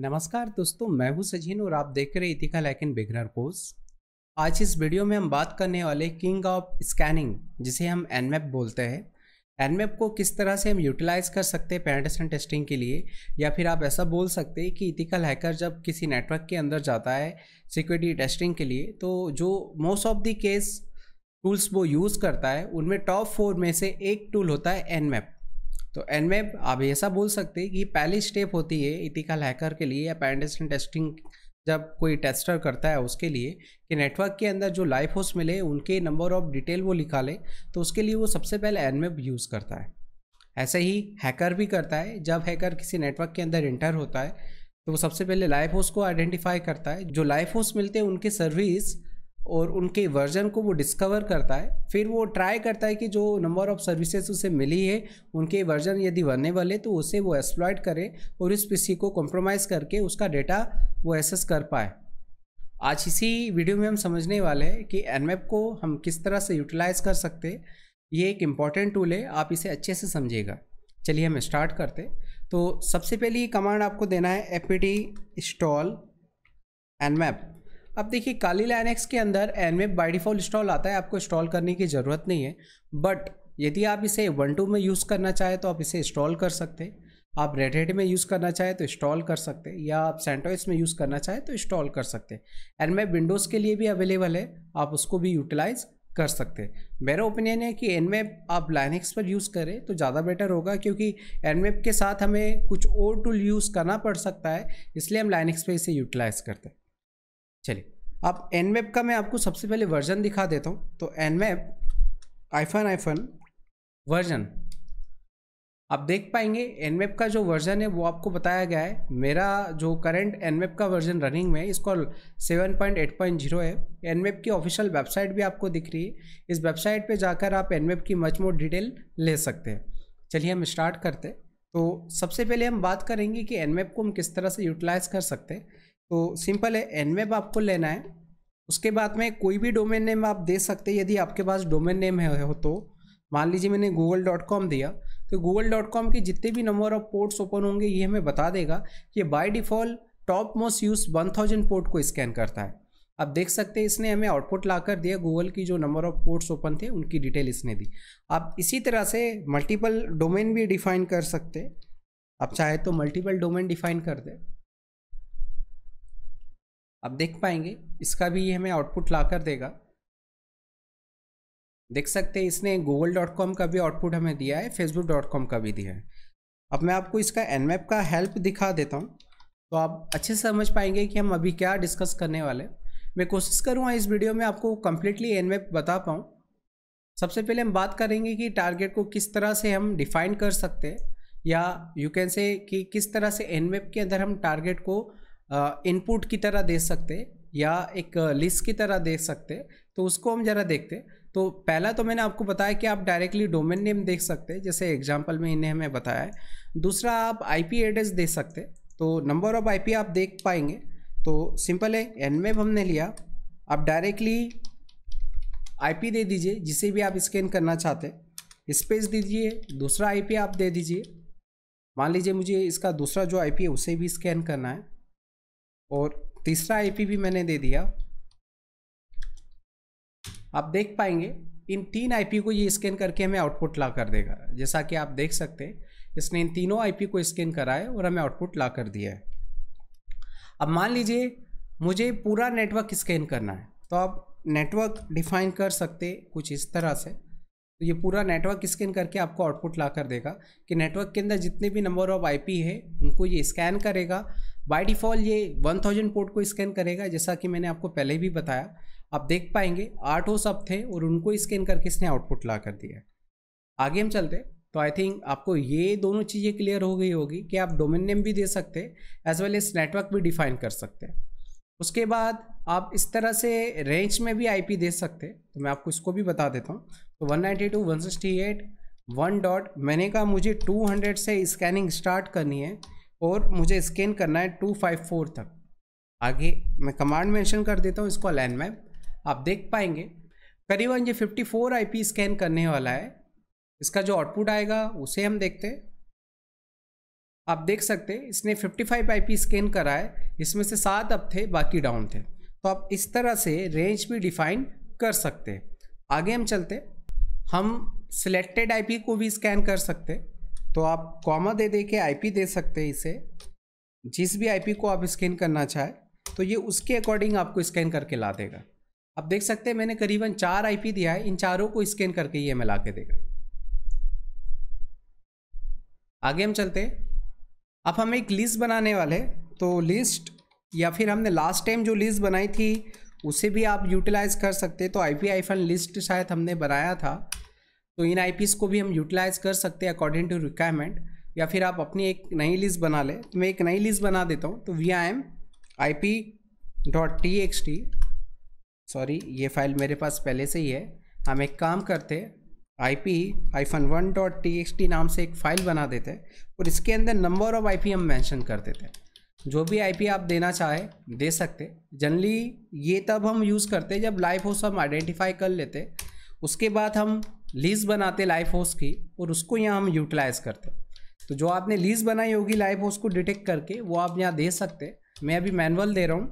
नमस्कार दोस्तों मैं हूं सजीन और आप देख रहे इथिकल लैकिन बिगनर कोर्स आज इस वीडियो में हम बात करने वाले किंग ऑफ स्कैनिंग जिसे हम एनमैप बोलते हैं एनमैप को किस तरह से हम यूटिलाइज कर सकते हैं पेनिटेशन टेस्टिंग के लिए या फिर आप ऐसा बोल सकते हैं कि इथिकल हैकर जब किसी नेटवर्क के अंदर जाता है सिक्योरिटी टेस्टिंग के लिए तो जो most of the case tools वो यूज़ करता है उनमें टॉप फोर में से एक टूल होता है एनमैप तो एंड में आप ऐसा बोल सकते हैं कि पहली स्टेप होती है इथिकल हैकर के लिए या पैंडेस्टन टेस्टिंग जब कोई टेस्टर करता है उसके लिए कि नेटवर्क के अंदर जो लाइफ होस्ट मिले उनके नंबर ऑफ डिटेल वो निकाले तो उसके लिए वो सबसे पहले एनमेप यूज़ करता है ऐसे ही हैकर भी करता है जब हैकर किसी नेटवर्क के अंदर इंटर होता है तो वो सबसे पहले लाइफ होस्ट को आइडेंटिफाई करता है जो लाइफ होस्ट मिलते हैं उनकी सर्विस और उनके वर्जन को वो डिस्कवर करता है फिर वो ट्राई करता है कि जो नंबर ऑफ़ सर्विसेज उसे मिली है उनके वर्जन यदि बनने वाले तो उसे वो एक्सप्लॉयट करे और इस पीसी को कॉम्प्रोमाइज़ करके उसका डेटा वो एसेस कर पाए आज इसी वीडियो में हम समझने वाले हैं कि एनमेप को हम किस तरह से यूटिलाइज़ कर सकते ये एक इम्पॉर्टेंट टूल है आप इसे अच्छे से समझिएगा चलिए हम स्टार्ट करते तो सबसे पहली कमांड आपको देना है एप इंस्टॉल एनमैप अब देखिए काली एक्स के अंदर एन में बाई डिफॉल्ट इंस्टॉल आता है आपको इंस्टॉल करने की ज़रूरत नहीं है बट यदि आप इसे वन टू में यूज़ करना चाहें तो आप इसे इंस्टॉल कर सकते हैं आप रेड हेड में यूज़ करना चाहें तो इंस्टॉल कर सकते हैं या आप सेंटोइस में यूज़ करना चाहें तो इंस्टॉल कर सकते हैं एन मैं विंडोज़ के लिए भी अवेलेबल है आप उसको भी यूटिलाइज़ कर सकते हैं मेरा ओपिनियन है कि एनमेप आप एक्स पर यूज़ करें तो ज़्यादा बेटर होगा क्योंकि एनमेप के साथ हमें कुछ और टूल यूज़ करना पड़ सकता है इसलिए हम एक्स पर इसे यूटिलाइज़ करते हैं चलिए अब एन का मैं आपको सबसे पहले वर्जन दिखा देता हूँ तो N map hyphen hyphen version आप देख पाएंगे एन का जो वर्जन है वो आपको बताया गया है मेरा जो करंट एन का वर्जन रनिंग में इसको 7.8.0 है एन की ऑफिशियल वेबसाइट भी आपको दिख रही है इस वेबसाइट पे जाकर आप एन की मच मोर डिटेल ले सकते हैं चलिए हम स्टार्ट करते हैं तो सबसे पहले हम बात करेंगे कि एन को हम किस तरह से यूटिलाइज़ कर सकते हैं तो सिंपल है एन मैप आपको लेना है उसके बाद में कोई भी डोमेन नेम आप दे सकते हैं यदि आपके पास डोमेन नेम है हो तो मान लीजिए मैंने गूगल डॉट कॉम दिया तो गूगल डॉट कॉम के जितने भी नंबर ऑफ पोर्ट्स ओपन होंगे ये हमें बता देगा कि by default top most use one thousand port को स्कैन करता है आप देख सकते हैं इसने हमें आउटपुट लाकर दिया गूगल की जो नंबर ऑफ पोर्ट्स ओपन थे उनकी डिटेल इसने दी आप इसी तरह से मल्टीपल डोमेन भी डिफाइन कर सकते आप चाहे तो मल्टीपल डोमेन डिफाइन कर दें आप देख पाएंगे इसका भी हमें आउटपुट ला कर देगा देख सकते हैं इसने गूगल डॉट कॉम का भी आउटपुट हमें दिया है फेसबुक डॉट कॉम का भी दिया है अब मैं आपको इसका एन मैप का हेल्प दिखा देता हूँ तो आप अच्छे से समझ पाएंगे कि हम अभी क्या डिस्कस करने वाले मैं कोशिश करूँगा इस वीडियो में आपको कम्प्लीटली एन मैप बता पाऊँ सबसे पहले हम बात करेंगे कि टारगेट को किस तरह से हम डिफाइन कर सकते हैं या यू कैन से कि किस तरह से एन मैप के अंदर हम टारगेट को इनपुट की तरह दे सकते या एक लिस्ट की तरह दे सकते तो उसको हम ज़रा देखते तो पहला तो मैंने आपको बताया कि आप डायरेक्टली डोमेन नेम देख सकते जैसे एग्जाम्पल में इन्हें हमें बताया है दूसरा आप आईपी एड्रेस दे सकते तो नंबर ऑफ आईपी आप देख पाएंगे तो सिंपल है एनमेप हमने लिया आप डायरेक्टली आईपी दे दीजिए जिसे भी आप स्कैन करना चाहते स्पेस दीजिए दूसरा आई आप दे दीजिए मान लीजिए मुझे इसका दूसरा जो आई है उसे भी स्कैन करना है और तीसरा आईपी भी मैंने दे दिया आप देख पाएंगे इन तीन आईपी को ये स्कैन करके हमें आउटपुट ला कर देगा जैसा कि आप देख सकते हैं इसने इन तीनों आईपी को स्कैन करा है और हमें आउटपुट ला कर दिया है अब मान लीजिए मुझे पूरा नेटवर्क स्कैन करना है तो आप नेटवर्क डिफाइन कर सकते कुछ इस तरह से तो ये पूरा नेटवर्क स्कैन करके आपको आउटपुट ला कर देगा कि नेटवर्क के अंदर जितने भी नंबर ऑफ आईपी है उनको ये स्कैन करेगा बाई डिफ़ॉल्ट ये 1000 पोर्ट को स्कैन करेगा जैसा कि मैंने आपको पहले भी बताया आप देख पाएंगे आठ हो सब थे और उनको स्कैन करके इसने आउटपुट ला कर दिया आगे हम चलते तो आई थिंक आपको ये दोनों चीज़ें क्लियर हो गई होगी कि आप डोमेन नेम भी दे सकते एज वेल एज नेटवर्क भी डिफाइन कर सकते हैं उसके बाद आप इस तरह से रेंज में भी आईपी दे सकते तो मैं आपको इसको भी बता देता हूँ तो नाइन्टी टू वन डॉट मैंने कहा मुझे 200 से स्कैनिंग स्टार्ट करनी है और मुझे स्कैन करना है टू फाइव फोर तक आगे मैं कमांड मेंशन कर देता हूँ इसको लैंड मैप आप देख पाएंगे करीबन ये फिफ्टी आई पी स्कैन करने वाला है इसका जो आउटपुट आएगा उसे हम देखते हैं आप देख सकते हैं इसने 55 पी स्कैन करा है इसमें से सात अप थे बाकी डाउन थे तो आप इस तरह से रेंज भी डिफाइन कर सकते हैं आगे हम चलते हम सिलेक्टेड पी को भी स्कैन कर सकते हैं तो आप कॉमा दे दे के आई दे सकते हैं इसे जिस भी आई को आप स्कैन करना चाहें तो ये उसके अकॉर्डिंग आपको स्कैन करके ला देगा आप देख सकते हैं मैंने करीबन चार आईपी दिया है इन चारों को स्कैन करके ये हमें ला के देगा आगे हम चलते अब हम एक लिस्ट बनाने वाले तो लिस्ट या फिर हमने लास्ट टाइम जो लिस्ट बनाई थी उसे भी आप यूटिलाइज कर सकते तो I P hyphen list शायद हमने बनाया था तो इन आई को भी हम यूटिलाइज कर सकते हैं अकॉर्डिंग टू रिक्वायरमेंट या फिर आप अपनी एक नई लिस्ट बना ले तो मैं एक नई लिस्ट बना देता हूँ तो V I M I P dot T X T sorry ये फाइल मेरे पास पहले से ही है हम एक काम करते I P hyphen one dot T X T नाम से एक फ़ाइल बना देते और इसके अंदर नंबर ऑफ आई पी हम मैंशन कर देते जो भी आईपी आप देना चाहे दे सकते जनरली ये तब हम यूज़ करते जब लाइफ हो सब आइडेंटिफाई कर लेते उसके बाद हम लीज बनाते लाइफ हाउस की और उसको यहाँ हम यूटिलाइज करते हैं तो जो आपने लीज बनाई होगी लाइफ हाउस को डिटेक्ट करके वो आप यहाँ दे सकते हैं मैं अभी मैनुअल दे रहा हूँ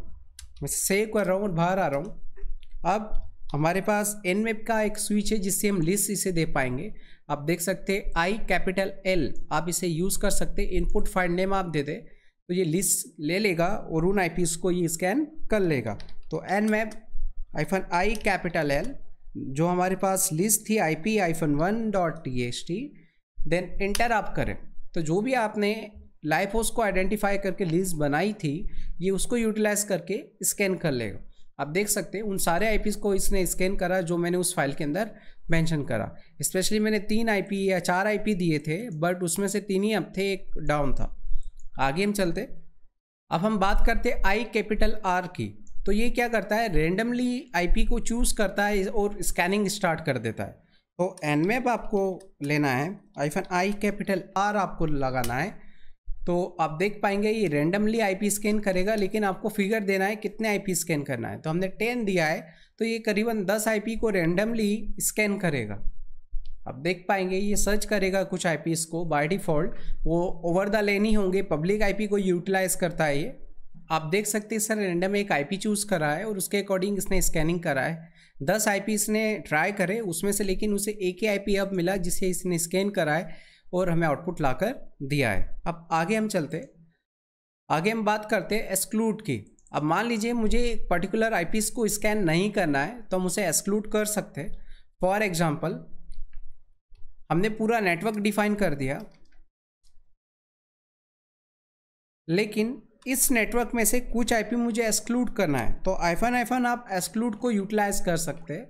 मैं सेव कर रहा हूँ और बाहर आ रहा हूँ अब हमारे पास एन मेप e का एक स्विच है जिससे हम लिस्ट इसे दे पाएंगे आप देख सकते हैं आई कैपिटल एल आप इसे यूज़ कर सकते इनपुट फाइंड नेम आप दे दें तो ये लिस्ट ले लेगा और उन आई को ये स्कैन कर लेगा तो N map hyphen I capital L जो हमारे पास लिस्ट थी I P hyphen one dot T H T then enter आप करें तो जो भी आपने लाइफ होस्ट को आइडेंटिफाई करके लिस्ट बनाई थी ये उसको यूटिलाइज करके स्कैन कर लेगा आप देख सकते हैं उन सारे आई को इसने स्कैन करा जो मैंने उस फाइल के अंदर मैंशन करा स्पेशली मैंने तीन आई या चार आई दिए थे बट उसमें से तीन ही अब थे एक डाउन था आगे हम चलते अब हम बात करते आई कैपिटल आर की तो ये क्या करता है रेंडमली आईपी को चूज़ करता है और स्कैनिंग स्टार्ट कर देता है तो एनमेप आपको लेना है आईफन आई कैपिटल आर आपको लगाना है तो आप देख पाएंगे ये रेंडमली आईपी स्कैन करेगा लेकिन आपको फिगर देना है कितने आईपी स्कैन करना है तो हमने टेन दिया है तो ये करीबन दस आई को रेंडमली स्कैन करेगा आप देख पाएंगे ये सर्च करेगा कुछ आईपीस को बाय डिफ़ॉल्ट वो ओवर द लेनी होंगे पब्लिक आईपी को यूटिलाइज करता है ये आप देख सकते हैं सर रेंडम एक आईपी चूज़ करा है और उसके अकॉर्डिंग इसने स्कैनिंग करा है दस आईपी इसने ट्राई करे उसमें से लेकिन उसे एक ही आईपी अब मिला जिसे इसने स्कैन करा है और हमें आउटपुट लाकर दिया है अब आगे हम चलते आगे हम बात करते हैं एक्सक्लूड की अब मान लीजिए मुझे एक पर्टिकुलर आई को स्कैन नहीं करना है तो हम उसे एक्सक्लूड कर सकते हैं फॉर एग्ज़ाम्पल हमने पूरा नेटवर्क डिफाइन कर दिया लेकिन इस नेटवर्क में से कुछ आईपी मुझे एक्सक्लूड करना है तो आईफन आईफन आप एक्सक्लूड को यूटिलाइज कर सकते हैं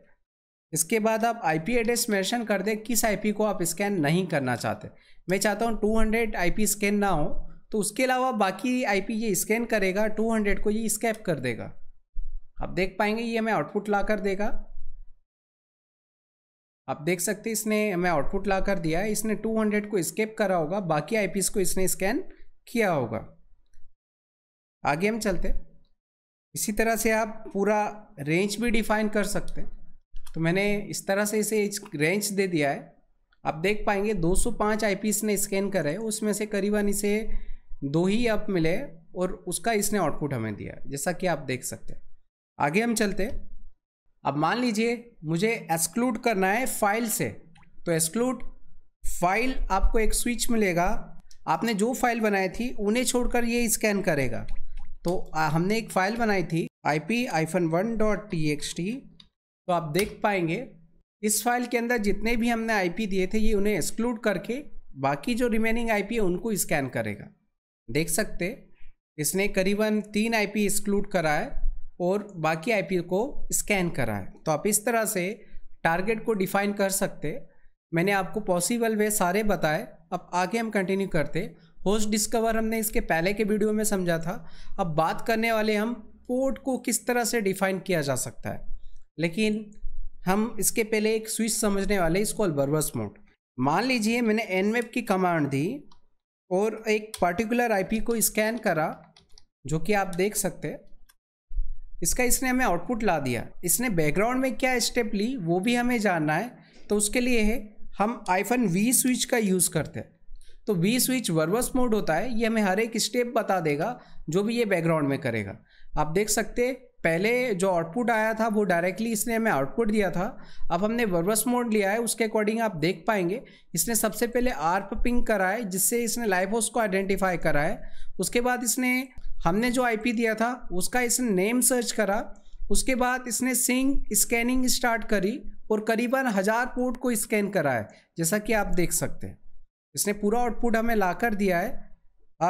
इसके बाद आप आईपी एड्रेस मेंशन कर दे किस आईपी को आप स्कैन नहीं करना चाहते मैं चाहता हूँ 200 आईपी स्कैन ना हो तो उसके अलावा बाकी आईपी ये स्कैन करेगा 200 को ये स्कैप कर देगा आप देख पाएंगे ये हमें आउटपुट ला कर देगा आप देख सकते इसने हमें आउटपुट ला कर दिया इसने 200 को स्केप करा होगा बाकी आईपीस को इसने स्कैन किया होगा आगे हम चलते इसी तरह से आप पूरा रेंज भी डिफाइन कर सकते हैं तो मैंने इस तरह से इसे रेंज दे दिया है आप देख पाएंगे 205 सौ ने स्कैन करे उसमें से करीबन इसे दो ही अप मिले और उसका इसने आउटपुट हमें दिया जैसा कि आप देख सकते हैं आगे हम चलते अब मान लीजिए मुझे एक्सक्लूड करना है फाइल से तो एक्सक्लूड फाइल आपको एक स्विच मिलेगा आपने जो फाइल बनाई थी उन्हें छोड़कर ये स्कैन करेगा तो हमने एक फाइल बनाई थी I P hyphen one dot T X T तो आप देख पाएंगे इस फाइल के अंदर जितने भी हमने आईपी दिए थे ये उन्हें एक्सक्लूड करके बाकी जो रिमेनिंग आईपी है उनको स्कैन करेगा देख सकते इसने करीबन तीन आईपी एक्सक्लूड करा है और बाकी आईपी को स्कैन करा है तो आप इस तरह से टारगेट को डिफाइन कर सकते मैंने आपको पॉसिबल वे सारे बताए अब आगे हम कंटिन्यू करते होस्ट डिस्कवर हमने इसके पहले के वीडियो में समझा था अब बात करने वाले हम पोर्ट को किस तरह से डिफाइन किया जा सकता है लेकिन हम इसके पहले एक स्विच समझने वाले इसको बर्बस मोड मान लीजिए मैंने एनवेब की कमांड दी और एक पर्टिकुलर आईपी को स्कैन करा जो कि आप देख सकते इसका इसने हमें आउटपुट ला दिया इसने बैकग्राउंड में क्या स्टेप ली वो भी हमें जानना है तो उसके लिए है हम आईफन वी स्विच का यूज़ करते हैं तो वी स्विच वर्वस मोड होता है ये हमें हर एक स्टेप बता देगा जो भी ये बैकग्राउंड में करेगा आप देख सकते पहले जो आउटपुट आया था वो डायरेक्टली इसने हमें आउटपुट दिया था अब हमने वर्वस मोड लिया है उसके अकॉर्डिंग आप देख पाएंगे इसने सबसे पहले आर्प पिंक करा है जिससे इसने लाइफ हाउस को आइडेंटिफाई करा है उसके बाद इसने हमने जो आईपी दिया था उसका इसने नेम सर्च करा उसके बाद इसने सिंग स्कैनिंग स्टार्ट करी और करीबन हज़ार पोर्ट को स्कैन करा है जैसा कि आप देख सकते हैं इसने पूरा आउटपुट हमें ला कर दिया है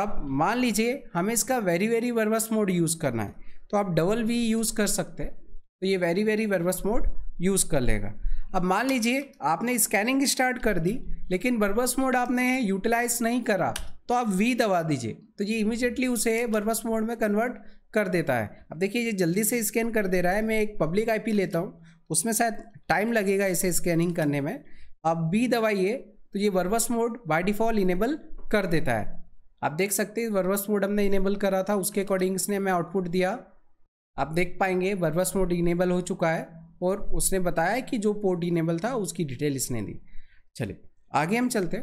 अब मान लीजिए हमें इसका very very verbose mode use करना है तो आप डबल वी यूज़ कर सकते हैं तो ये very very verbose mode use कर लेगा अब मान लीजिए आपने स्कैनिंग स्टार्ट कर दी लेकिन वर्बस मोड आपने यूटिलाइज नहीं करा तो आप वी दबा दीजिए तो ये इमिजिएटली उसे वर्बस मोड में कन्वर्ट कर देता है अब देखिए ये जल्दी से स्कैन कर दे रहा है मैं एक पब्लिक आईपी लेता हूँ उसमें शायद टाइम लगेगा इसे स्कैनिंग करने में अब बी दबाइए तो ये verbose mode by default enable कर देता है आप देख सकते हैं वर्वस मोड हमने इनेबल करा था उसके अकॉर्डिंग इसने हमें आउटपुट दिया आप देख पाएंगे वर्वस मोड इनेबल हो चुका है और उसने बताया कि जो पोर्ट इनेबल था उसकी डिटेल इसने दी चलिए आगे हम चलते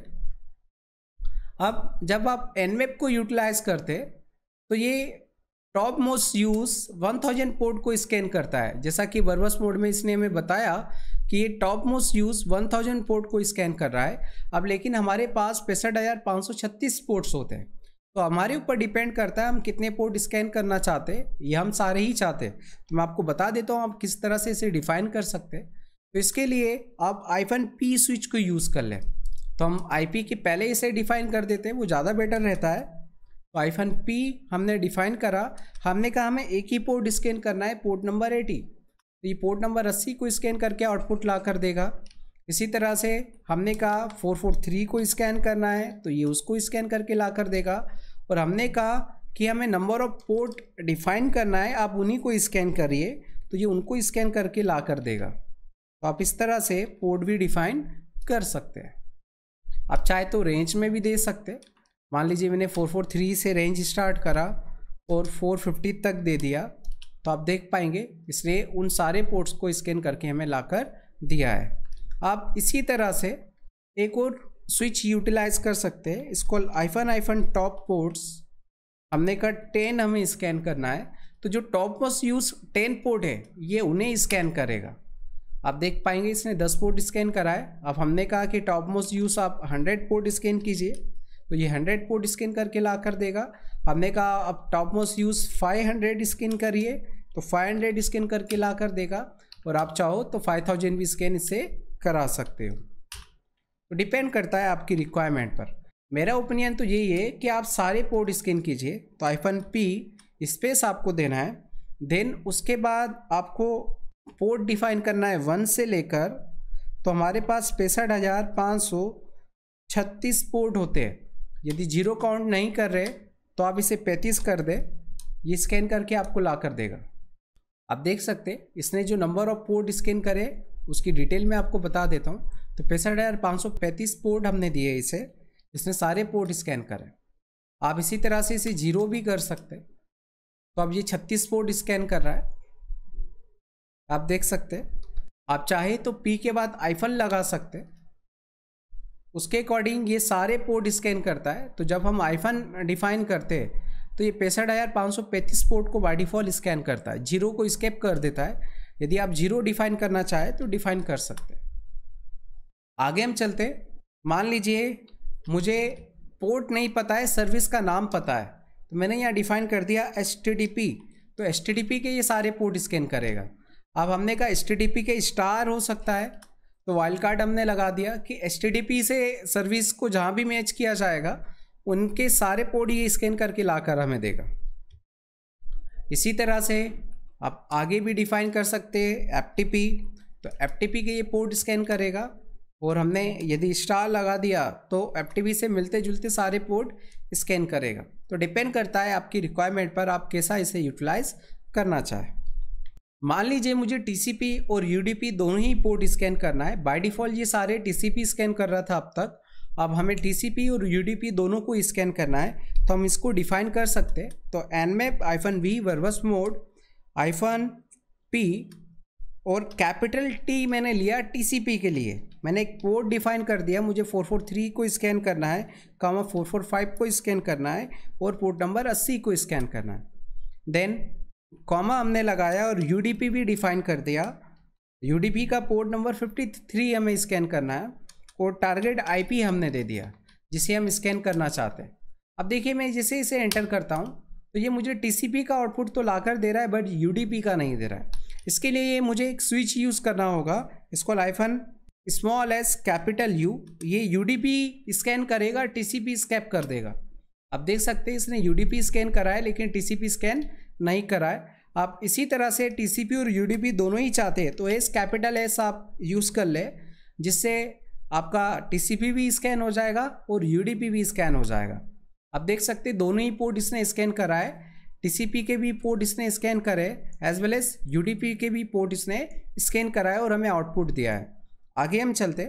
अब जब आप एनवेब को यूटिलाइज करते तो ये टॉप मोस्ट यूज 1000 पोर्ट को स्कैन करता है जैसा कि वर्वस मोड में इसने हमें बताया कि ये टॉप मोस्ट यूज 1000 पोर्ट को स्कैन कर रहा है अब लेकिन हमारे पास पैंसठ हज़ार पाँच सौ छत्तीस पोर्ट्स होते हैं तो हमारे ऊपर डिपेंड करता है हम कितने पोर्ट स्कैन करना चाहते हैं ये हम सारे ही चाहते हैं तो मैं आपको बता देता हूँ आप किस तरह से इसे डिफाइन कर सकते हैं तो इसके लिए आप आईफन पी स्विच को यूज़ कर लें तो हम आईपी के पहले इसे डिफाइन कर देते हैं वो ज़्यादा बेटर रहता है वाइफन पी हमने डिफाइन करा हमने कहा हमें एक ही पोर्ट स्कैन करना है पोर्ट नंबर एटी तो ये पोर्ट नंबर अस्सी को स्कैन करके आउटपुट ला कर देगा इसी तरह से हमने कहा फोर फोर थ्री को स्कैन करना है तो ये उसको स्कैन करके ला कर देगा और हमने कहा कि हमें नंबर ऑफ पोर्ट डिफाइन करना है आप उन्हीं को स्कैन करिए तो ये उनको स्कैन करके ला कर देगा तो आप इस तरह से पोर्ट भी डिफाइन कर सकते हैं आप चाहे तो रेंज में भी दे सकते हैं मान लीजिए मैंने फोर फोर थ्री से रेंज स्टार्ट करा और फोर फिफ्टी तक दे दिया तो आप देख पाएंगे इसने उन सारे पोर्ट्स को स्कैन करके हमें लाकर दिया है आप इसी तरह से एक और स्विच यूटिलाइज कर सकते हैं इसको आइफन आइफन टॉप पोर्ट्स हमने कहा टेन हमें स्कैन करना है तो जो top most use ten port है ये उन्हें स्कैन करेगा आप देख पाएंगे इसने दस पोर्ट स्कैन कराए अब हमने कहा कि टॉप मोस्ट यूज आप हंड्रेड पोर्ट स्कैन कीजिए तो ये हंड्रेड कोड स्कैन करके ला कर देगा हमने कहा अब top most use five hundred scan करिए तो फाइव हंड्रेड स्कैन करके ला कर देगा और आप चाहो तो फाइव थाउजेंड भी स्कैन इसे करा सकते हो तो डिपेंड करता है आपकी रिक्वायरमेंट पर मेरा ओपिनियन तो यही है कि आप सारे पोर्ट स्कैन कीजिए तो आईफन पी स्पेस आपको देना है देन उसके बाद आपको पोर्ट डिफाइन करना है वन से लेकर तो हमारे पास पैंसठ हज़ार पाँच सौ छत्तीस पोर्ट होते हैं यदि जीरो काउंट नहीं कर रहे तो आप इसे पैंतीस कर दे ये स्कैन करके आपको ला कर देगा आप देख सकते इसने जो नंबर ऑफ पोर्ट स्कैन करे उसकी डिटेल में आपको बता देता हूँ तो पैंसठ हज़ार पाँच सौ पैंतीस पोर्ट हमने दिए इसे इसने सारे पोर्ट स्कैन करे आप इसी तरह से इसे जीरो भी कर सकते तो अब ये छत्तीस पोर्ट स्कैन कर रहा है आप देख सकते आप चाहे तो पी के बाद आईफन लगा सकते उसके अकॉर्डिंग ये सारे पोर्ट स्कैन करता है तो जब हम आईफन डिफाइन करते हैं तो ये पैंसठ हज़ार पाँच सौ पैंतीस पोर्ट को बाईडिफॉल स्कैन करता है जीरो को स्केप कर देता है यदि आप जीरो डिफाइन करना चाहें तो डिफाइन कर सकते हैं आगे हम चलते मान लीजिए मुझे पोर्ट नहीं पता है सर्विस का नाम पता है तो मैंने यहाँ डिफाइन कर दिया एच तो एच के ये सारे पोर्ट स्कैन करेगा अब हमने कहा एच के स्टार हो सकता है तो वाइल्ड कार्ड हमने लगा दिया कि एस से सर्विस को जहाँ भी मैच किया जाएगा उनके सारे पोड ये स्कैन करके ला कर हमें देगा इसी तरह से आप आगे भी डिफाइन कर सकते हैं एफ तो एफ के ये पोर्ट स्कैन करेगा और हमने यदि स्टार लगा दिया तो एफ से मिलते जुलते सारे पोर्ट स्कैन करेगा तो डिपेंड करता है आपकी रिक्वायरमेंट पर आप कैसा इसे यूटिलाइज करना चाहें मान लीजिए मुझे टीसीपी और यूडीपी दोनों ही पोर्ट स्कैन करना है बाय डिफ़ॉल्ट ये सारे टीसीपी स्कैन कर रहा था अब तक अब हमें टीसीपी और यूडीपी दोनों को स्कैन करना है तो हम इसको डिफाइन कर सकते हैं तो nmap hyphen V verbose mode hyphen P और कैपिटल टी मैंने लिया टीसीपी के लिए मैंने एक पोर्ट डिफाइन कर दिया मुझे 443 को स्कैन करना है कामा 445 को स्कैन करना है और पोर्ट नंबर 80 को स्कैन करना है देन कॉमा हमने लगाया और यू भी डिफाइन कर दिया यू का पोर्ट नंबर 53 हमें स्कैन करना है और टारगेट आईपी हमने दे दिया जिसे हम स्कैन करना चाहते हैं अब देखिए मैं जैसे इसे एंटर करता हूँ तो ये मुझे टीसीपी का आउटपुट तो लाकर दे रहा है बट यू का नहीं दे रहा है इसके लिए ये मुझे एक स्विच यूज़ करना होगा इसको hyphen small S capital U ये यू स्कैन करेगा टीसीपी स्कैप कर देगा अब देख सकते हैं इसने यू स्कैन करा है लेकिन टी स्कैन नहीं कराए आप इसी तरह से टीसीपी और यूडीपी दोनों ही चाहते हैं तो एस कैपिटल एस आप यूज़ कर ले जिससे आपका टीसीपी भी स्कैन हो जाएगा और यूडीपी भी स्कैन हो जाएगा आप देख सकते दोनों ही पोर्ट इसने स्कैन कराए टीसीपी के भी पोर्ट इसने स्कैन करे एज वेल एज यूडीपी के भी पोर्ट इसने स्कैन कराए और हमें आउटपुट दिया है आगे हम चलते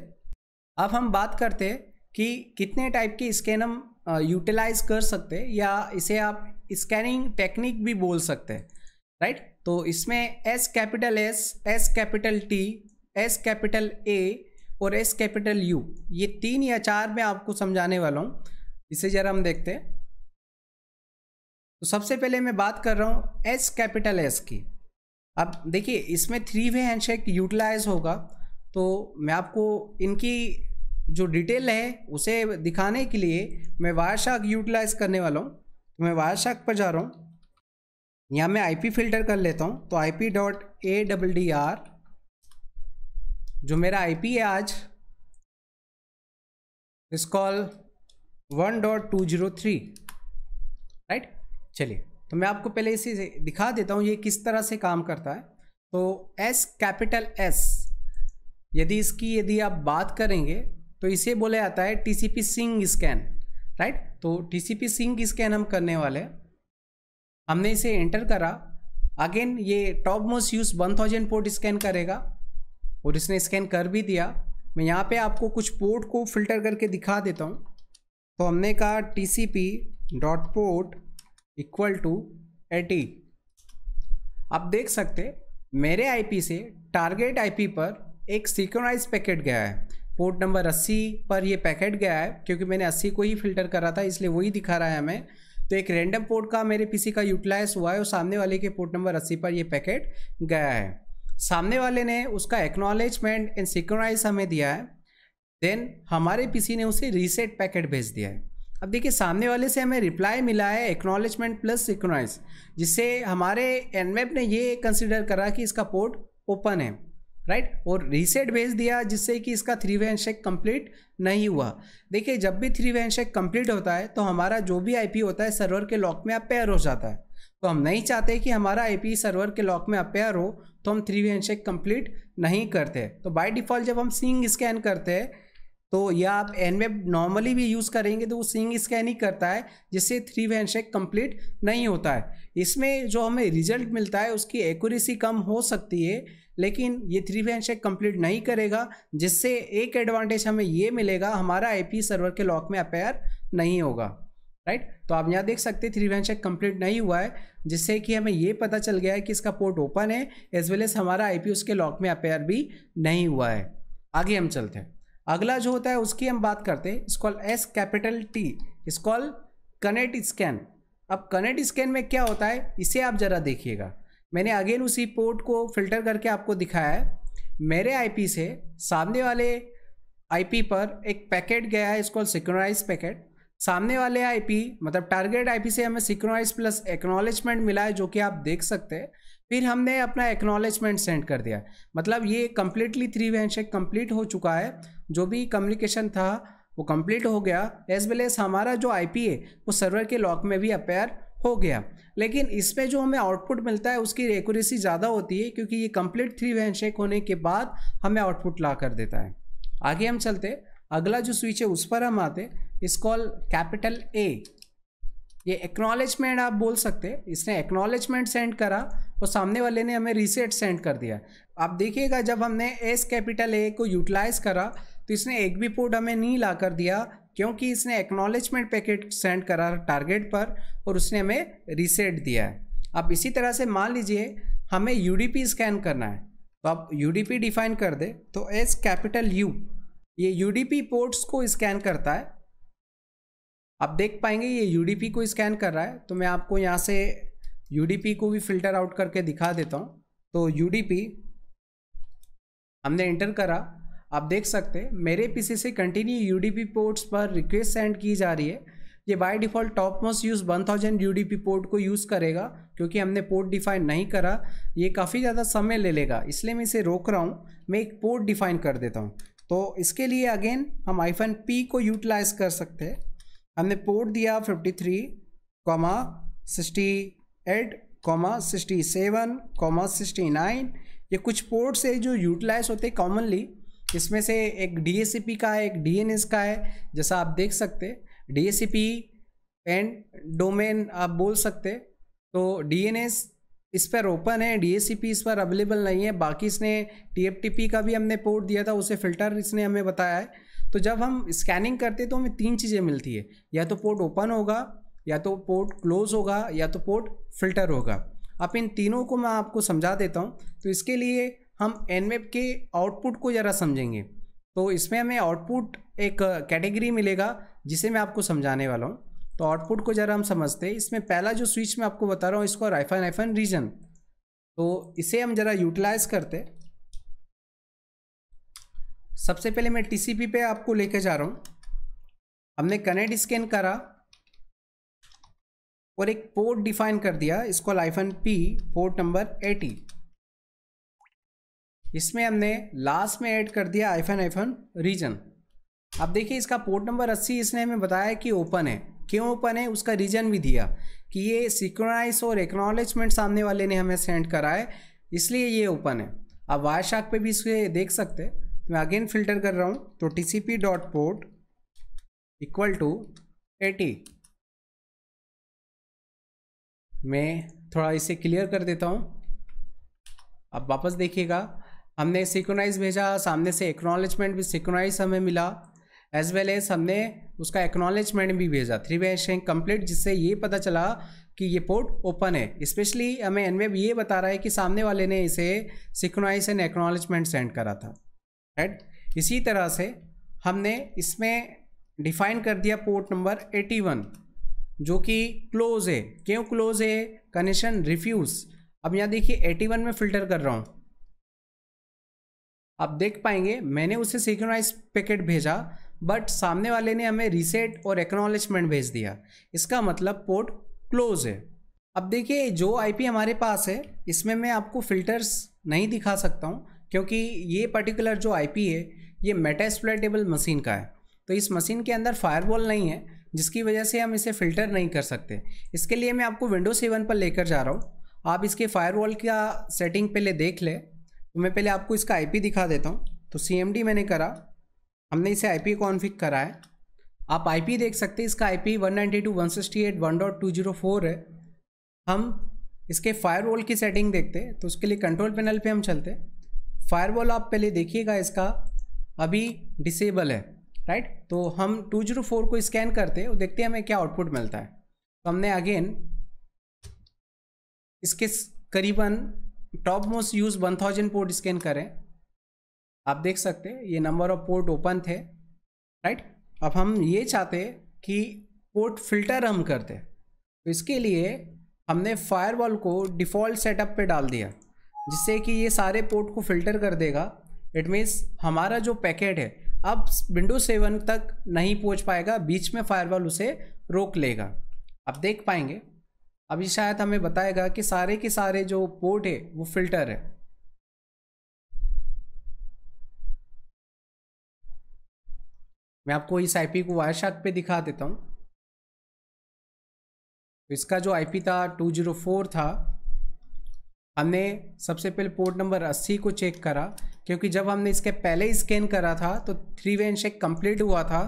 अब हम बात करते कि कितने टाइप के स्कैन हम यूटिलाइज कर सकते हैं या इसे आप स्कैनिंग टेक्निक भी बोल सकते हैं राइट तो इसमें S capital S S capital T S capital A और एस कैपिटल यू ये तीन या चार मैं आपको समझाने वाला हूँ इसे ज़रा हम देखते हैं तो सबसे पहले मैं बात कर रहा हूँ एस कैपिटल एस की अब देखिए इसमें थ्री वे हैंडशेक यूटिलाइज होगा तो मैं आपको इनकी जो डिटेल है उसे दिखाने के लिए मैं वायरशाक यूटिलाइज करने वाला हूँ तो मैं वायरशाक पर जा रहा हूँ यहाँ मैं आईपी फिल्टर कर लेता हूँ तो I P dot A double D R जो मेरा आईपी है आज इस कॉल one dot two zero three right चलिए तो मैं आपको पहले इसे दिखा देता हूँ ये किस तरह से काम करता है तो एस कैपिटल एस यदि इसकी यदि आप बात करेंगे तो इसे बोला जाता है टीसीपी सिंग स्कैन राइट तो टीसीपी सिंग स्कैन हम करने वाले हमने इसे एंटर करा अगेन ये top most use one thousand port scan करेगा और इसने स्कैन कर भी दिया मैं यहाँ पे आपको कुछ पोर्ट को फिल्टर करके दिखा देता हूँ तो हमने कहा T C P dot port equal to eighty आप देख सकते मेरे आईपी से टारगेट आईपी पर एक सिक्योराइज पैकेट गया है पोर्ट नंबर 80 पर ये पैकेट गया है क्योंकि मैंने 80 को ही फिल्टर करा था इसलिए वही दिखा रहा है हमें तो एक रैंडम पोर्ट का मेरे पीसी का यूटिलाइज हुआ है और सामने वाले के पोर्ट नंबर 80 पर ये पैकेट गया है सामने वाले ने उसका एक्नॉलेजमेंट एंड सिक्रोनाइज हमें दिया है देन हमारे पी ने उसे रीसेट पैकेट भेज दिया है अब देखिए सामने वाले से हमें रिप्लाई मिला है एक्नॉलेजमेंट प्लस सिक्योनाइज जिससे हमारे एनमेप ने ये कंसिडर करा कि इसका पोर्ट ओपन है राइट और रीसेट भेज दिया जिससे कि इसका थ्री वे हैंडशेक कंप्लीट नहीं हुआ देखिए जब भी थ्री वे हैंडशेक कंप्लीट होता है तो हमारा जो भी आईपी होता है सर्वर के लॉक में अपेयर हो जाता है तो हम नहीं चाहते कि हमारा आईपी सर्वर के लॉक में अपेयर हो तो हम थ्री वे हैंडशेक कंप्लीट नहीं करते तो बाई डिफ़ॉल्ट जब हम सिंग स्कैन करते हैं तो या आप एनवेब नॉर्मली भी यूज़ करेंगे तो वो सिंग स्कैन ही करता है जिससे थ्री वे हैंडशेक कम्प्लीट नहीं होता है इसमें जो हमें रिजल्ट मिलता है उसकी एक्यूरेसी कम हो सकती है लेकिन ये थ्री वे हैंडशेक कंप्लीट नहीं करेगा जिससे एक एडवांटेज हमें ये मिलेगा हमारा आईपी सर्वर के लॉक में अपेयर नहीं होगा राइट right? तो आप यहाँ देख सकते हैं थ्री वैन चेक कंप्लीट नहीं हुआ है जिससे कि हमें ये पता चल गया है कि इसका पोर्ट ओपन है एज वेल एज हमारा पी उसके लॉक में अपेयर भी नहीं हुआ है आगे हम चलते हैं अगला जो होता है उसकी हम बात करते हैं इसकॉल एस कैपिटल टी इसकॉल कनेक्ट स्कैन अब कनेक्ट स्कैन में क्या होता है इसे आप ज़रा देखिएगा मैंने अगेन उसी पोर्ट को फिल्टर करके आपको दिखाया है मेरे आईपी से सामने वाले आईपी पर एक पैकेट गया है इसको सिक्योराइज पैकेट सामने वाले आईपी मतलब टारगेट आईपी से हमें सिक्योराइज प्लस एक्नॉलेजमेंट मिला है जो कि आप देख सकते हैं फिर हमने अपना एक्नॉलेजमेंट सेंड कर दिया मतलब ये completely three way handshake complete हो चुका है जो भी कम्युनिकेशन था वो कम्प्लीट हो गया एज वेल एज हमारा जो आई है वो सर्वर के लॉक में भी अपेयर हो गया लेकिन इसमें जो हमें आउटपुट मिलता है उसकी एक्यूरेसी ज़्यादा होती है क्योंकि ये कंप्लीट थ्री वे हैंडशेक होने के बाद हमें आउटपुट ला कर देता है आगे हम चलते अगला जो स्विच है उस पर हम आते इस कॉल कैपिटल ए ये एक्नॉलेजमेंट आप बोल सकते इसने एक्नॉलेजमेंट सेंड करा और सामने वाले ने हमें रीसेट सेंड कर दिया आप देखिएगा जब हमने एस कैपिटल ए को यूटिलाइज़ करा तो इसने एक भी पोर्ट हमें नहीं ला कर दिया क्योंकि इसने एक्नॉलेजमेंट पैकेट सेंड करा टारगेट पर और उसने हमें रीसेट दिया है अब इसी तरह से मान लीजिए हमें यू स्कैन करना है तो आप यू डिफाइन कर दे तो एस कैपिटल यू ये यू पोर्ट्स को स्कैन करता है आप देख पाएंगे ये यू को स्कैन कर रहा है तो मैं आपको यहाँ से यू को भी फिल्टर आउट करके दिखा देता हूँ तो यू हमने इंटर करा आप देख सकते हैं मेरे पीसी से कंटिन्यू यूडीपी पोर्ट्स पर रिक्वेस्ट सेंड की जा रही है ये by default top most use one D P port को यूज़ करेगा क्योंकि हमने पोर्ट डिफाइन नहीं करा ये काफ़ी ज़्यादा समय ले लेगा इसलिए मैं इसे रोक रहा हूँ मैं एक पोर्ट डिफाइन कर देता हूँ तो इसके लिए अगेन हम आईफन पी को यूटिलाइज कर सकते हैं हमने पोर्ट दिया fifty three comma eight comma seven comma nine ये कुछ पोर्ट्स है जो यूटिलाइज होते कॉमनली इसमें से एक डी का है एक डी का है जैसा आप देख सकते डी एंड डोमेन आप बोल सकते तो डी इस पर ओपन है डी इस पर अवेलेबल नहीं है बाकी इसने टी का भी हमने पोर्ट दिया था उसे फिल्टर इसने हमें बताया है तो जब हम स्कैनिंग करते तो हमें तीन चीज़ें मिलती है या तो पोर्ट ओपन होगा या तो पोर्ट क्लोज होगा या तो पोर्ट फिल्टर होगा अब इन तीनों को मैं आपको समझा देता हूँ तो इसके लिए हम एन के आउटपुट को ज़रा समझेंगे तो इसमें हमें आउटपुट एक कैटेगरी मिलेगा जिसे मैं आपको समझाने वाला हूँ तो आउटपुट को ज़रा हम समझते हैं इसमें पहला जो स्विच मैं आपको बता रहा हूँ इसको राइफन राइफन रीजन तो इसे हम ज़रा यूटिलाइज करते सबसे पहले मैं टीसीपी पे आपको लेके जा रहा हूँ हमने कनेक्ट स्कैन करा और एक पोर्ट डिफाइन कर दिया इसको hyphen P port number eighty इसमें हमने लास्ट में ऐड कर दिया आईफन आईफन रीजन अब देखिए इसका पोर्ट नंबर 80 इसने हमें बताया कि ओपन है क्यों ओपन है उसका रीजन भी दिया कि ये सिक्रोनाइज और एक्नॉलेजमेंट सामने वाले ने हमें सेंड करा है इसलिए ये ओपन है आप वायर शार्क पे भी इसे देख सकते हैं मैं अगेन फिल्टर कर रहा हूँ तो T C P dot port equal to eighty मैं थोड़ा इसे क्लियर कर देता हूँ अब वापस देखिएगा हमने सिक्रोनाइज भेजा सामने से एक्नॉलेजमेंट भी सिक्रोनाइज हमें मिला एज वेल एज हमने उसका एक्नॉलेजमेंट भी भेजा थ्री वे शेंग कम्प्लीट जिससे ये पता चला कि ये पोर्ट ओपन है स्पेशली हमें एनवेब ये बता रहा है कि सामने वाले ने इसे सिक्रोनाइज एंड एक्नॉलेजमेंट सेंड करा था राइट इसी तरह से हमने इसमें डिफाइन कर दिया पोर्ट नंबर 81 जो कि क्लोज है क्यों क्लोज है कनेक्शन रिफ्यूज़ अब यहाँ देखिए 81 में फ़िल्टर कर रहा हूँ आप देख पाएंगे मैंने उसे सिक्योनाइज पैकेट भेजा बट सामने वाले ने हमें रीसेट और एक्नॉलेजमेंट भेज दिया इसका मतलब पोर्ट क्लोज है अब देखिए जो आईपी हमारे पास है इसमें मैं आपको फिल्टर्स नहीं दिखा सकता हूँ क्योंकि ये पर्टिकुलर जो आईपी है ये मेटास्प्लेटेबल मशीन का है तो इस मशीन के अंदर फायरवॉल नहीं है जिसकी वजह से हम इसे फ़िल्टर नहीं कर सकते इसके लिए मैं आपको विंडो सेवन पर लेकर जा रहा हूँ आप इसके फायरवॉल का सेटिंग पहले देख लें तो मैं पहले आपको इसका आईपी दिखा देता हूँ तो सीएमडी मैंने करा हमने इसे आईपी कॉन्फ़िग करा है आप आईपी देख सकते हैं इसका आईपी 192.168.1.204 है हम इसके फायरवॉल की सेटिंग देखते हैं तो उसके लिए कंट्रोल पैनल पे हम चलते फायर फायरवॉल आप पहले देखिएगा इसका अभी डिसेबल है राइट तो हम फोर को स्कैन करते हैं और देखते हैं हमें क्या आउटपुट मिलता है तो हमने अगेन इसके करीबन top most use 1000 port scan करें आप देख सकते हैं ये नंबर ऑफ पोर्ट ओपन थे राइट अब हम ये चाहते कि पोर्ट फिल्टर हम करते तो इसके लिए हमने फायरवॉल को डिफ़ॉल्ट सेटअप पे डाल दिया जिससे कि ये सारे पोर्ट को फिल्टर कर देगा इट मीन्स हमारा जो पैकेट है अब विंडो सेवन तक नहीं पहुंच पाएगा बीच में फायरवॉल उसे रोक लेगा आप देख पाएंगे अभी शायद हमें बताएगा कि सारे के सारे जो पोर्ट है वो फिल्टर है मैं आपको इस आईपी को वायर शार्क पे दिखा देता हूँ तो इसका जो आईपी था 204 था हमने सबसे पहले पोर्ट नंबर 80 को चेक करा क्योंकि जब हमने इसके पहले स्कैन करा था तो थ्री वे हैंडशेक कंप्लीट हुआ था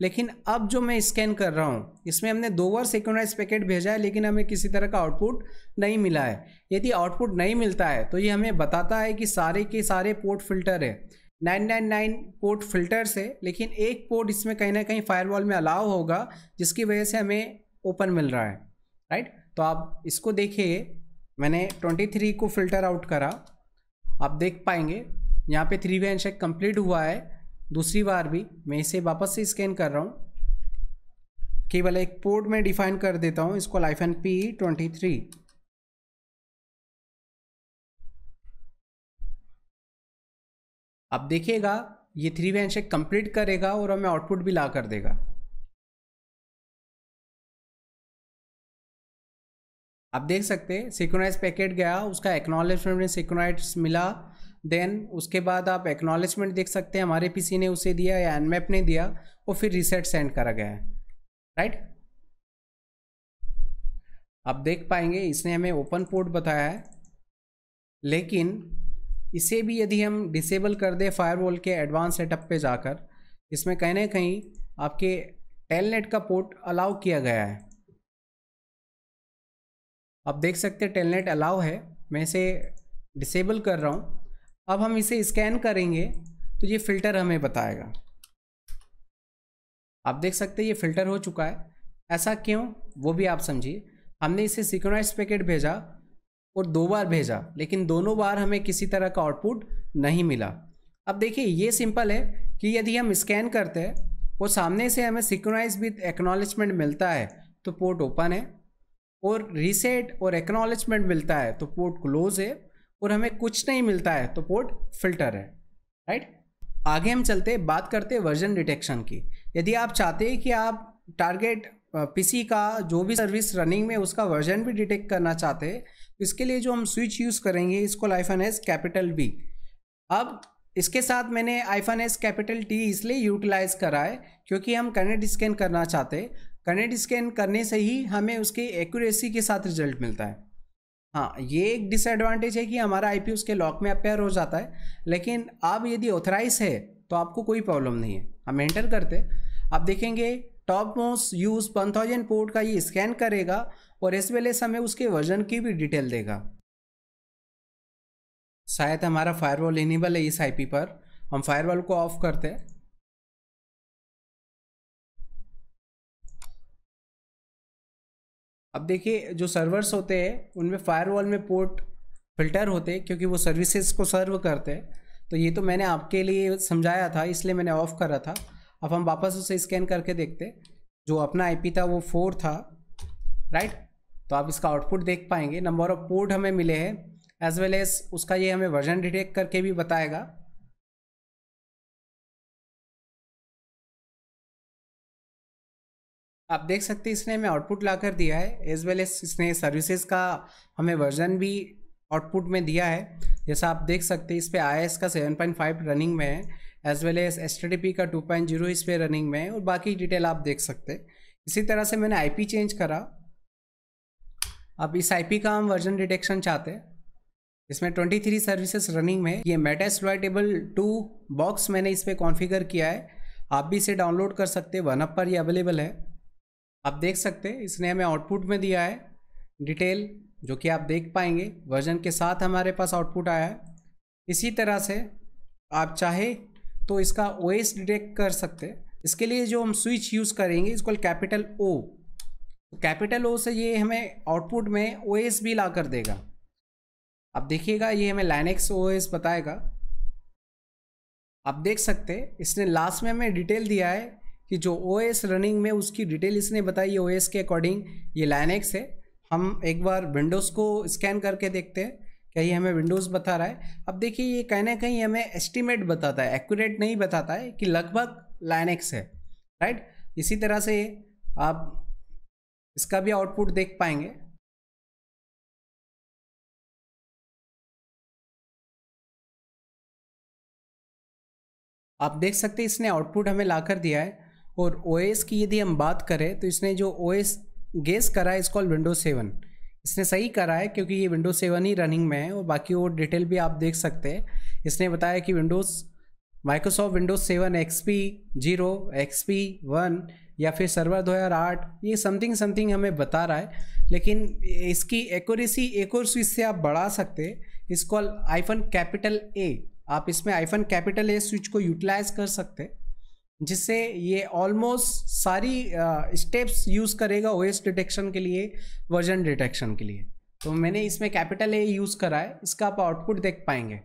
लेकिन अब जो मैं स्कैन कर रहा हूँ इसमें हमने दो बार सिक्योनाइज पैकेट भेजा है लेकिन हमें किसी तरह का आउटपुट नहीं मिला है यदि आउटपुट नहीं मिलता है तो ये हमें बताता है कि सारे के सारे पोर्ट फिल्टर है 999 पोर्ट फिल्टर्स है लेकिन एक पोर्ट इसमें कहीं ना कहीं फायरवॉल में अलाव होगा जिसकी वजह से हमें ओपन मिल रहा है राइट तो आप इसको देखिए मैंने 23 को फिल्टर आउट करा आप देख पाएंगे यहाँ पे थ्री वे शेक कम्प्लीट हुआ है दूसरी बार भी मैं इसे वापस से स्कैन कर रहा हूँ केवल एक पोर्ट में डिफाइन कर देता हूँ इसको hyphen P twenty three आप देखिएगा ये थ्री वे हैंडशेक कंप्लीट करेगा और हमें आउटपुट भी ला कर देगा आप देख सकते हैं सिक्योनाइज पैकेट गया उसका एक्नॉलेजमेंट में मिला देन उसके बाद आप एक्नॉलेजमेंट देख सकते हैं हमारे पीसी ने उसे दिया या एनमैप ने दिया और फिर रिसेट सेंड करा गया है राइट आप देख पाएंगे इसने हमें ओपन पोर्ट बताया है लेकिन इसे भी यदि हम डिसेबल कर दें फायरवॉल के एडवांस सेटअप पे जाकर इसमें कहीं ना कहीं आपके टेलनेट का पोर्ट अलाउ किया गया है आप देख सकते हैं टेलनेट अलाउ है मैं इसे डिसेबल कर रहा हूँ अब हम इसे स्कैन करेंगे तो ये फ़िल्टर हमें बताएगा आप देख सकते हैं ये फ़िल्टर हो चुका है ऐसा क्यों वो भी आप समझिए हमने इसे सिक्योनाइज पैकेट भेजा और दो बार भेजा लेकिन दोनों बार हमें किसी तरह का आउटपुट नहीं मिला अब देखिए ये सिंपल है कि यदि हम स्कैन करते हैं और सामने से हमें सिक्योनाइज विद एक्नॉलेजमेंट मिलता है तो पोर्ट ओपन है और रीसेट और एक्नॉलेजमेंट मिलता है तो पोर्ट क्लोज है और हमें कुछ नहीं मिलता है तो पोर्ट फिल्टर है राइट आगे हम चलते बात करते वर्जन डिटेक्शन की यदि आप चाहते हैं कि आप टारगेट पीसी का जो भी सर्विस रनिंग में उसका वर्जन भी डिटेक्ट करना चाहते हैं तो इसके लिए जो हम स्विच यूज़ करेंगे इसको आईफन एस कैपिटल बी अब इसके साथ मैंने आईफन एस कैपिटल टी इसलिए यूटिलाइज करा है क्योंकि हम कनेक्ट स्कैन करना चाहते कनेक्ट स्कैन करने से ही हमें उसकी एक्यूरेसी के साथ रिजल्ट मिलता है हाँ ये एक डिसएडवांटेज है कि हमारा आई उसके लॉक में अपेयर हो जाता है लेकिन अब यदि ऑथराइज है तो आपको कोई प्रॉब्लम नहीं है हम एंटर करते आप देखेंगे top most use one thousand port का ये स्कैन करेगा और इस वेले समय हमें उसके वर्जन की भी डिटेल देगा शायद हमारा फायरवॉल इनेबल है इस आईपी पर हम फायरवॉल को ऑफ करते हैं अब देखिए जो सर्वर्स होते हैं उनमें फायरवॉल में पोर्ट फिल्टर होते हैं क्योंकि वो सर्विसेज को सर्व करते हैं तो ये तो मैंने आपके लिए समझाया था इसलिए मैंने ऑफ़ करा था अब हम वापस उसे स्कैन करके देखते जो अपना आईपी था वो फोर था राइट तो आप इसका आउटपुट देख पाएंगे नंबर ऑफ पोर्ट हमें मिले हैं एज वेल एज उसका ये हमें वर्जन डिटेक्ट करके भी बताएगा आप देख सकते हैं इसने हमें आउटपुट ला कर दिया है एज वेल एज इसने सर्विसेज का हमें वर्जन भी आउटपुट में दिया है जैसा आप देख सकते हैं इस पर आई का 7.5 रनिंग में है एज वेल एज एस का 2.0 इस पर रनिंग में है और बाकी डिटेल आप देख सकते हैं इसी तरह से मैंने आईपी चेंज करा अब इस आईपी का हम वर्जन डिटेक्शन चाहते हैं इसमें 23 सर्विसेज रनिंग में ये मेटा स्लॉटेबल टू बॉक्स मैंने इस पर कॉन्फ़िगर किया है आप भी इसे डाउनलोड कर सकते हैं वन अप पर ये अवेलेबल है आप देख सकते हैं इसने हमें आउटपुट में दिया है डिटेल जो कि आप देख पाएंगे वर्जन के साथ हमारे पास आउटपुट आया है इसी तरह से आप चाहे तो इसका ओ एस डिटेक्ट कर सकते इसके लिए जो हम स्विच यूज़ करेंगे इसको कैपिटल ओ कैपिटल ओ से ये हमें आउटपुट में ओ एस भी ला कर देगा आप देखिएगा ये हमें लाइनेक्स ओ एस बताएगा आप देख सकते इसने लास्ट में हमें डिटेल दिया है कि जो ओ रनिंग में उसकी डिटेल इसने बताई ओ के अकॉर्डिंग ये लाइनेक्स है हम एक बार विंडोज़ को स्कैन करके देखते हैं कहीं हमें विंडोज़ बता रहा है अब देखिए ये कहीं ना कहीं हमें एस्टिमेट बताता है एक्यूरेट नहीं बताता है कि लगभग लाइनेक्स है राइट इसी तरह से आप इसका भी आउटपुट देख पाएंगे आप देख सकते हैं इसने आउटपुट हमें लाकर दिया है और ओ की यदि हम बात करें तो इसने जो ओ गेस करा है इस कॉल विंडो सेवन इसने सही करा है क्योंकि ये विंडो सेवन ही रनिंग में है और बाकी वो डिटेल भी आप देख सकते हैं इसने बताया कि Windows Microsoft Windows seven X P zero X P one या फिर सर्वर दो हज़ार आठ ये समथिंग समथिंग हमें बता रहा है लेकिन इसकी एक्यूरेसी एक और स्विच से आप बढ़ा सकते इस इसको आईफन कैपिटल ए आप इसमें आईफन कैपिटल ए स्विच को यूटिलाइज कर सकते हैं जिससे ये ऑलमोस्ट सारी स्टेप्स यूज़ करेगा ओएस डिटेक्शन के लिए वर्जन डिटेक्शन के लिए तो मैंने इसमें कैपिटल ए यूज़ करा है इसका आप आउटपुट देख पाएंगे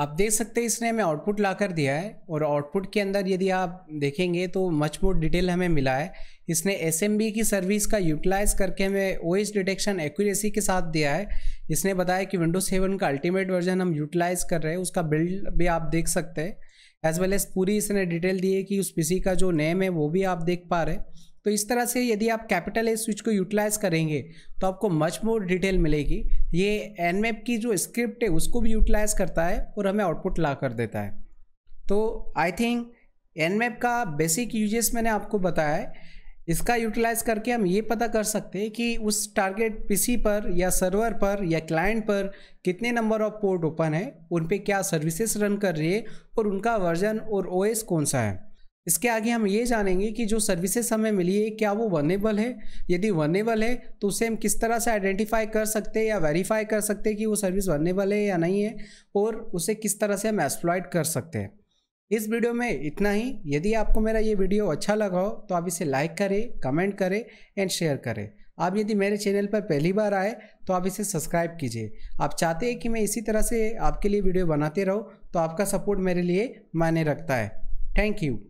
आप देख सकते हैं इसने हमें आउटपुट ला कर दिया है और आउटपुट के अंदर यदि आप देखेंगे तो मच मोर डिटेल हमें मिला है इसने एस की सर्विस का यूटिलाइज करके हमें ओ डिटेक्शन एक्यूरेसी के साथ दिया है इसने बताया कि विंडोज सेवन का अल्टीमेट वर्जन हम यूटिलाइज कर रहे हैं उसका बिल्ड भी आप देख सकते हैं एज वेल एज पूरी इसने डिटेल दी है कि उस सी का जो नेम है वो भी आप देख पा रहे हैं तो इस तरह से यदि आप कैपिटल ए स्विच को यूटिलाइज करेंगे तो आपको मच मोर डिटेल मिलेगी ये एन की जो स्क्रिप्ट है उसको भी यूटिलाइज करता है और हमें आउटपुट ला कर देता है तो आई थिंक एन का बेसिक यूजेस मैंने आपको बताया है इसका यूटिलाइज करके हम ये पता कर सकते हैं कि उस टारगेट पीसी पर या सर्वर पर या क्लाइंट पर कितने नंबर ऑफ पोर्ट ओपन है उन पे क्या सर्विसेज रन कर रही है और उनका वर्जन और ओएस कौन सा है इसके आगे हम ये जानेंगे कि जो सर्विसेज हमें मिली है क्या वो वनेबल है यदि वनेबल है तो उसे हम किस तरह से आइडेंटिफाई कर सकते हैं या वेरीफाई कर सकते हैं कि वो सर्विस वनेबल है या नहीं है और उसे किस तरह से हम एक्सप्लॉयट कर सकते हैं इस वीडियो में इतना ही यदि आपको मेरा ये वीडियो अच्छा लगा हो तो आप इसे लाइक करें कमेंट करें एंड शेयर करें आप यदि मेरे चैनल पर पहली बार आए तो आप इसे सब्सक्राइब कीजिए आप चाहते हैं कि मैं इसी तरह से आपके लिए वीडियो बनाते रहूँ तो आपका सपोर्ट मेरे लिए मायने रखता है थैंक यू